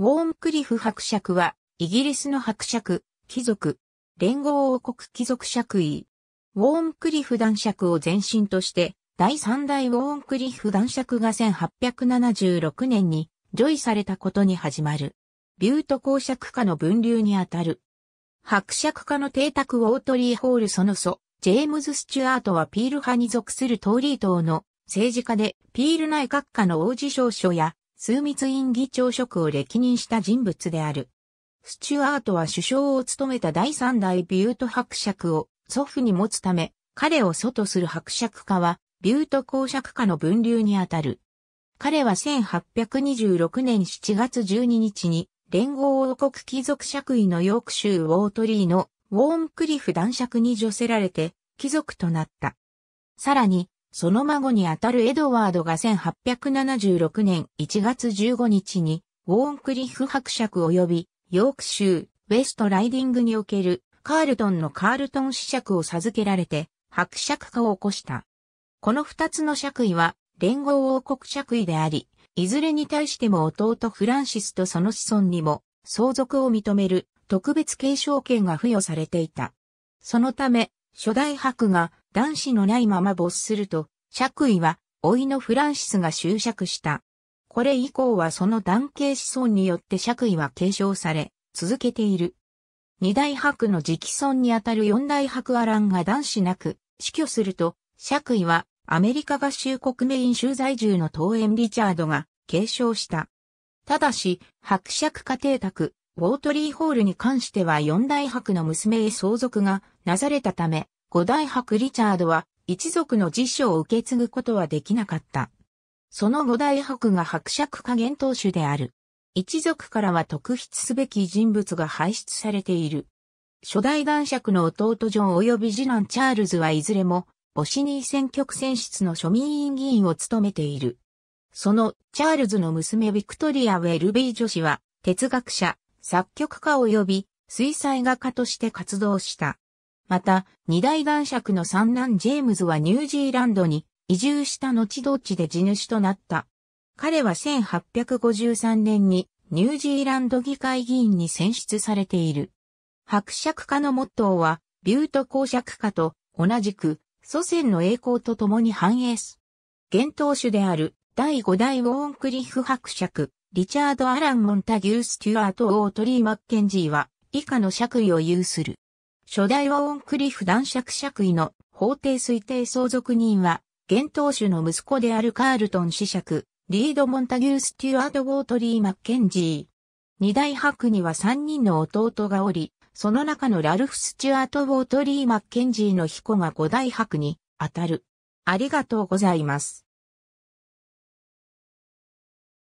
ウォーンクリフ伯爵は、イギリスの伯爵、貴族、連合王国貴族爵位。ウォーンクリフ男爵を前身として、第三代ウォーンクリフ男爵が1876年に、除位されたことに始まる。ビュート公爵家の分流にあたる。伯爵家の邸宅ウォートリーホールその祖、ジェームズ・スチュアートはピール派に属するトーリー党の政治家でピール内閣下の王子少書や枢密院議長職を歴任した人物である。スチュアートは首相を務めた第三代ビュート伯爵を祖父に持つため、彼を祖とする伯爵家は、ビュート公爵家の分流にあたる。彼は1826年7月12日に、連合王国貴族爵位のヨーク州ウォートリーのウォーンクリフ男爵に除せられて、貴族となった。さらに、その孫にあたるエドワードが1876年1月15日に、ウォーンクリフ伯爵及び、ヨーク州、ウェストライディングにおける、カールトンのカールトン子爵を授けられて、伯爵化を起こした。この二つの爵位は、連合王国爵位であり、いずれに対しても弟フランシスとその子孫にも相続を認める特別継承権が付与されていた。そのため、初代伯が男子のないまま没すると、爵位は、老いのフランシスが執爵した。これ以降はその男系子孫によって爵位は継承され、続けている。二大伯の直孫にあたる四大伯アランが男子なく、死去すると、爵位はアメリカ合衆国メイン州在住の東園リチャードが継承した。ただし、伯爵家庭宅、ウォートリーホールに関しては四大伯の娘へ相続がなされたため、五代伯リチャードは一族の辞書を受け継ぐことはできなかった。その五代伯が伯爵加減当主である。一族からは特筆すべき人物が輩出されている。初代男爵の弟ジョン及び次男チャールズはいずれも、ボシニー選挙区選出の庶民委員議員を務めている。そのチャールズの娘ビクトリア・ウェルビー女子は、哲学者、作曲家及び水彩画家として活動した。また、二大男爵の三男ジェームズはニュージーランドに移住した後どっちで地主となった。彼は1853年にニュージーランド議会議員に選出されている。伯爵家のモットーは、ビュート公爵家と同じく祖先の栄光と共に繁栄す。現当主である第五代ウォーンクリフ伯爵、リチャード・アラン・モンタギュー・スチュアート・オートリー・マッケンジーは以下の爵位を有する。初代はオンクリフ男爵爵位の法定推定相続人は、現当主の息子であるカールトン子爵、リード・モンタギュー・スチュアート・ウォートリー・マッケンジー。二大伯には三人の弟がおり、その中のラルフ・スチュアート・ウォートリー・マッケンジーの彦が五大伯に当たる。ありがとうございます。